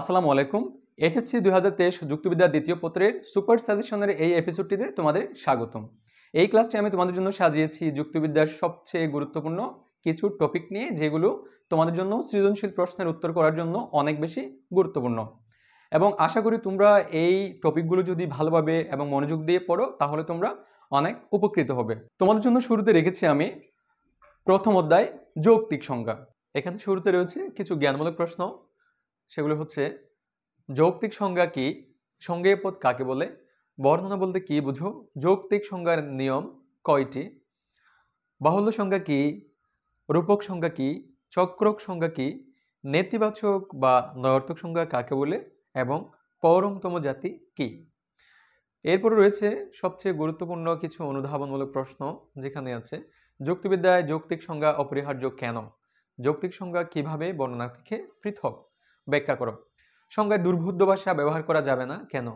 আসসালামু আলাইকুম এইচএসসি দুই হাজার তেইশ যুক্তিবিদ্যার দ্বিতীয় পত্রের সুপার সাজেশনের এই এপিসোডটিতে তোমাদের স্বাগতম এই ক্লাসটি আমি তোমাদের জন্য সাজিয়েছি যুক্তিবিদ্যার সবচেয়ে গুরুত্বপূর্ণ কিছু টপিক নিয়ে যেগুলো তোমাদের জন্য সৃজনশীল প্রশ্নের উত্তর করার জন্য অনেক বেশি গুরুত্বপূর্ণ এবং আশা করি তোমরা এই টপিকগুলো যদি ভালোভাবে এবং মনোযোগ দিয়ে পড়ো তাহলে তোমরা অনেক উপকৃত হবে তোমাদের জন্য শুরুতে রেখেছি আমি প্রথম অধ্যায় যৌক্তিক সংজ্ঞা এখানে শুরুতে রয়েছে কিছু জ্ঞানমূলক প্রশ্ন সেগুলো হচ্ছে যৌক্তিক সংজ্ঞা কি সংজ্ঞেয় পদ কাকে বলে বর্ণনা বলতে কি বুঝো যৌক্তিক সংজ্ঞার নিয়ম কয়টি বাহুল্য সংজ্ঞা কি রূপক সংজ্ঞা কি চক্রক সংজ্ঞা কি নেতিবাচক বা নয়ার্থক সংজ্ঞা কাকে বলে এবং পরমতম জাতি কি এরপরে রয়েছে সবচেয়ে গুরুত্বপূর্ণ কিছু অনুধাবনমূলক প্রশ্ন যেখানে আছে যুক্তিবিদ্যায় যৌক্তিক সংজ্ঞা অপরিহার্য কেন যৌক্তিক সংজ্ঞা কিভাবে বর্ণনা থেকে পৃথক ব্যাখ্যা করো সংজ্ঞায় দুর্বুদ্ধ ভাষা ব্যবহার করা যাবে না কেন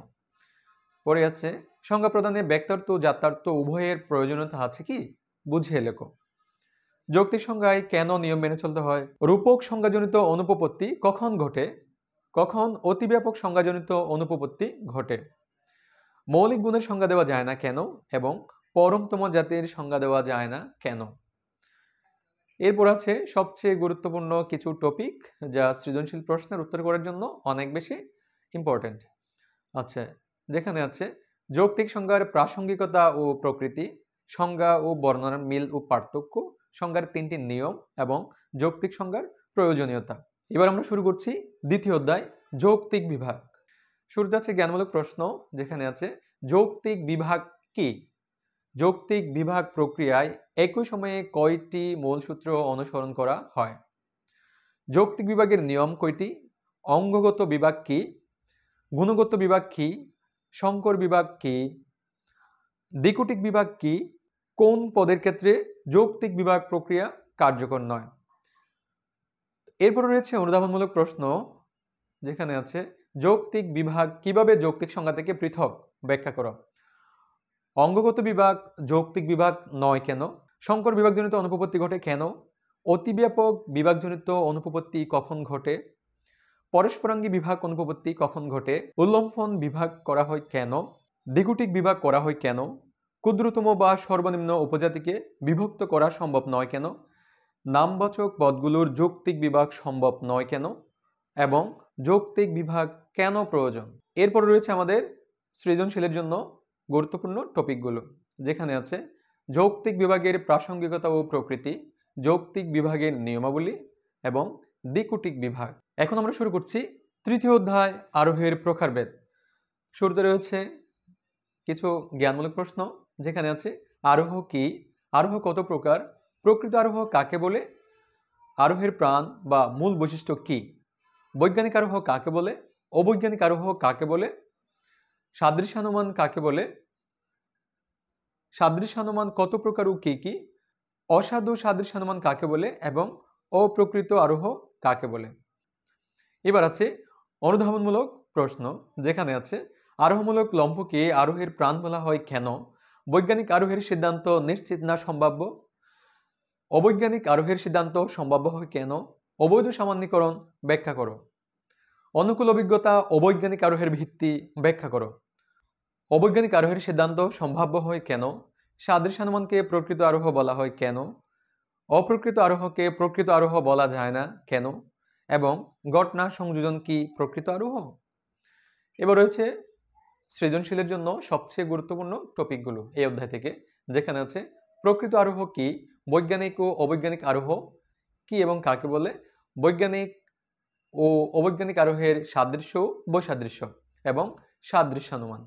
পরে আছে সংজ্ঞা প্রদানে ব্যক্তার্থ যাত্রার্থ উভয়ের প্রয়োজনীয়তা আছে কি বুঝিয়ে লেখো যৌক্তিক সংজ্ঞায় কেন নিয়ম মেনে চলতে হয় রূপক সংজ্ঞাজনিত অনুপপত্তি কখন ঘটে কখন অতিব্যাপক সংজ্ঞাজনিত অনুপপত্তি ঘটে মৌলিক গুণের সংজ্ঞা দেওয়া যায় না কেন এবং পরমতম জাতির সংজ্ঞা দেওয়া যায় না কেন এরপর আছে সবচেয়ে গুরুত্বপূর্ণ কিছু টপিক যা সৃজনশীল প্রশ্নের উত্তর করার জন্য অনেক বেশি ইম্পর্টেন্ট আচ্ছা যেখানে আছে যৌক্তিক সংজ্ঞার প্রাসঙ্গিকতা ও প্রকৃতি সংজ্ঞা ও বর্ণনার মিল ও পার্থক্য সংজ্ঞার তিনটি নিয়ম এবং যৌক্তিক সংজ্ঞার প্রয়োজনীয়তা এবার আমরা শুরু করছি দ্বিতীয় অধ্যায় যৌক্তিক বিভাগ শুরুতে আছে জ্ঞানমূলক প্রশ্ন যেখানে আছে যৌক্তিক বিভাগ কি যৌক্তিক বিভাগ প্রক্রিয়ায় একই সময়ে কয়টি মূলসূত্র অনুসরণ করা হয় যৌক্তিক বিভাগের নিয়ম কয়টি অঙ্গগত বিভাগ কি গুণগত বিভাগ কি সংকর বিভাগ কি দিকুটিক বিভাগ কি কোন পদের ক্ষেত্রে যৌক্তিক বিভাগ প্রক্রিয়া কার্যকর নয় এরপরে রয়েছে অনুধাবনমূলক প্রশ্ন যেখানে আছে যৌক্তিক বিভাগ কিভাবে যৌক্তিক সংজ্ঞা থেকে পৃথক ব্যাখ্যা করা অঙ্গগত বিভাগ যৌক্তিক বিভাগ নয় কেন সংকর বিভাগজনিত অনুপপত্তি ঘটে কেন অতিব্যাপক বিভাগজনিত অনুপপত্তি কখন ঘটে পরস্পরাঙ্গী বিভাগ অনুপপত্তি কখন ঘটে উল্লম্ফন বিভাগ করা হয় কেন দ্বিগুটিক বিভাগ করা হয় কেন ক্ষুদ্রতম বা সর্বনিম্ন উপজাতিকে বিভক্ত করা সম্ভব নয় কেন নামবাচক পদগুলোর যৌক্তিক বিভাগ সম্ভব নয় কেন এবং যৌক্তিক বিভাগ কেন প্রয়োজন এরপর রয়েছে আমাদের সৃজনশীলের জন্য গুরুত্বপূর্ণ টপিকগুলো যেখানে আছে যৌক্তিক বিভাগের প্রাসঙ্গিকতা ও প্রকৃতি যৌক্তিক বিভাগের নিয়মাবলী এবং দ্বিকুটিক বিভাগ এখন আমরা শুরু করছি তৃতীয় অধ্যায় আরোহের প্রকারভেদ শুরুতে রয়েছে কিছু জ্ঞানমূলক প্রশ্ন যেখানে আছে আরোহ কি আরোহ কত প্রকার প্রকৃত আরোহ কাকে বলে আরোহের প্রাণ বা মূল বৈশিষ্ট্য কি বৈজ্ঞানিক আরোহ কাকে বলে অবৈজ্ঞানিক আরোহ কাকে বলে সাদৃশ্যানুমান কাকে বলে সাদৃশ্যানুমান কত প্রকার ও কী কী অসাধু অনুমান কাকে বলে এবং অপ্রকৃত আরোহ কাকে বলে এবার আছে অনুধাবনমূলক প্রশ্ন যেখানে আছে আরোহমূলক লম্ফকে আরোহের প্রাণ বলা হয় কেন বৈজ্ঞানিক আরোহের সিদ্ধান্ত নিশ্চিত না সম্ভাব্য অবৈজ্ঞানিক আরোহের সিদ্ধান্ত সম্ভাব্য হয় কেন অবৈধ সামান্যীকরণ ব্যাখ্যা করো অনুকূল অভিজ্ঞতা অবৈজ্ঞানিক আরোহের ভিত্তি ব্যাখ্যা করো অবৈজ্ঞানিক আরোহের সিদ্ধান্ত সম্ভাব্য হয় কেন সাদৃশ হনুমানকে প্রকৃত আরোহ বলা হয় কেন অপ্রকৃত আরোহকে প্রকৃত আরোহ বলা যায় না কেন এবং ঘটনা সংযোজন কি প্রকৃত আরোহ এবার রয়েছে সৃজনশীলের জন্য সবচেয়ে গুরুত্বপূর্ণ টপিকগুলো এই অধ্যায় থেকে যেখানে আছে প্রকৃত আরোহ কি বৈজ্ঞানিক ও অবৈজ্ঞানিক আরোহ কি এবং কাকে বলে বৈজ্ঞানিক ও অবৈজ্ঞানিক আরোহের সাদৃশ্য বৈসাদৃশ্য এবং সাদৃশ্য অনুমান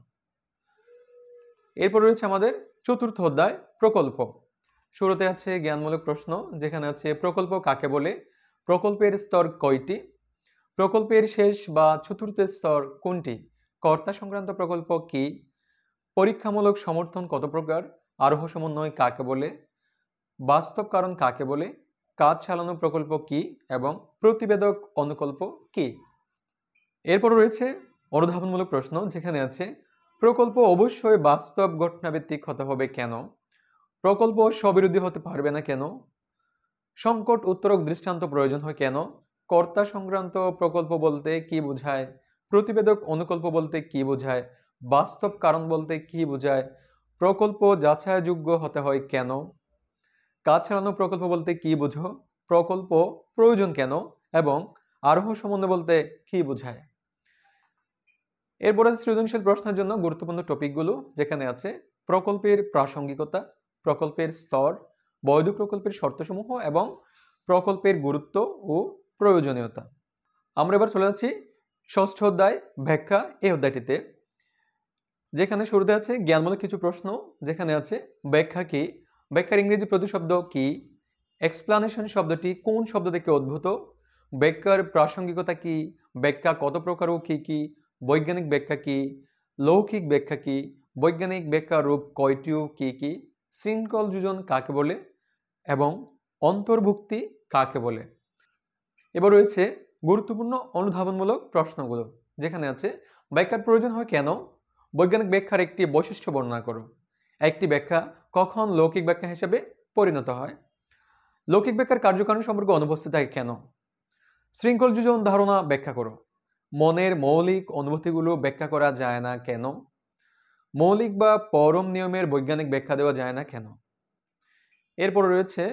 এরপর রয়েছে আমাদের চতুর্থ অধ্যায় প্রকল্প শুরুতে আছে জ্ঞানমূলক প্রশ্ন যেখানে আছে প্রকল্প কাকে বলে প্রকল্পের স্তর কয়টি প্রকল্পের শেষ বা চতুর্থ স্তর কোনটি কর্তা সংক্রান্ত প্রকল্প কি পরীক্ষামূলক সমর্থন কত প্রকার আরোহ সমন্বয় কাকে বলে বাস্তব কারণ কাকে বলে কাজ চালানো প্রকল্প কি এবং প্রতিবেদক অনুকল্প কি এরপর রয়েছে অনুধাবনমূলক প্রশ্ন যেখানে আছে প্রকল্প অবশ্যই বাস্তব ঘটনাভিত্তিক হতে হবে কেন প্রকল্প স্ববিরোধী হতে পারবে না কেন সংকট উত্তরক দৃষ্টান্ত প্রয়োজন হয় কেন কর্তা সংক্রান্ত প্রকল্প বলতে কি বোঝায় প্রতিবেদক অনুকল্প বলতে কি বোঝায় বাস্তব কারণ বলতে কি বোঝায় প্রকল্প যাচাইযোগ্য হতে হয় কেন কাজ চালানো প্রকল্প বলতে কি বোঝো প্রকল্প প্রয়োজন কেন এবং আরোহ সম্বন্ধে বলতে কি বোঝায় এরপরে সৃজনশীল প্রশ্নের জন্য গুরুত্বপূর্ণ টপিকগুলো যেখানে আছে প্রকল্পের প্রাসঙ্গিকতা প্রকল্পের স্তর বৈধ প্রকল্পের শর্তসমূহ এবং প্রকল্পের গুরুত্ব ও প্রয়োজনীয়তা আমরা এবার চলে যাচ্ছি ষষ্ঠ অধ্যায় ব্যাখ্যা এই অধ্যায়টিতে যেখানে শুরুতে আছে জ্ঞানমূলক কিছু প্রশ্ন যেখানে আছে ব্যাখ্যা কি ব্যাখ্যার ইংরেজি প্রতিশব্দ কি এক্সপ্লানেশন শব্দটি কোন শব্দ থেকে উদ্ভূত ব্যাখ্যার প্রাসঙ্গিকতা কি ব্যাখ্যা কত প্রকার ও কী কী বৈজ্ঞানিক ব্যাখ্যা কি লৌকিক ব্যাখ্যা কি বৈজ্ঞানিক ব্যাখ্যা রূপ কয়টি ও কী কী শৃঙ্খল যোজন কাকে বলে এবং অন্তর্ভুক্তি কাকে বলে এবার রয়েছে গুরুত্বপূর্ণ অনুধাবনমূলক প্রশ্নগুলো যেখানে আছে ব্যাখ্যার প্রয়োজন হয় কেন বৈজ্ঞানিক ব্যাখ্যার একটি বৈশিষ্ট্য বর্ণনা করো একটি ব্যাখ্যা কখন লৌকিক ব্যাখ্যা হিসেবে পরিণত হয় লৌকিক ব্যাখ্যার কার্যকারণ সম্পর্কে অনুপস্থিত থাকে কেন শৃঙ্খল যোজন ধারণা ব্যাখ্যা করো মনের মৌলিক অনুভূতিগুলো ব্যাখ্যা করা যায় না কেন মৌলিক বা পরম নিয়মের বৈজ্ঞানিক ব্যাখ্যা দেওয়া যায় না কেন এরপর রয়েছে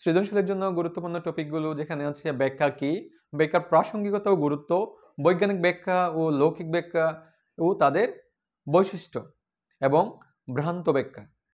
সৃজনশীলের জন্য গুরুত্বপূর্ণ টপিকগুলো যেখানে আছে ব্যাখ্যা কি ব্যাখ্যার প্রাসঙ্গিকতা ও গুরুত্ব বৈজ্ঞানিক ব্যাখ্যা ও লৌকিক ব্যাখ্যা ও তাদের বৈশিষ্ট্য এবং ভ্রান্ত ব্যাখ্যা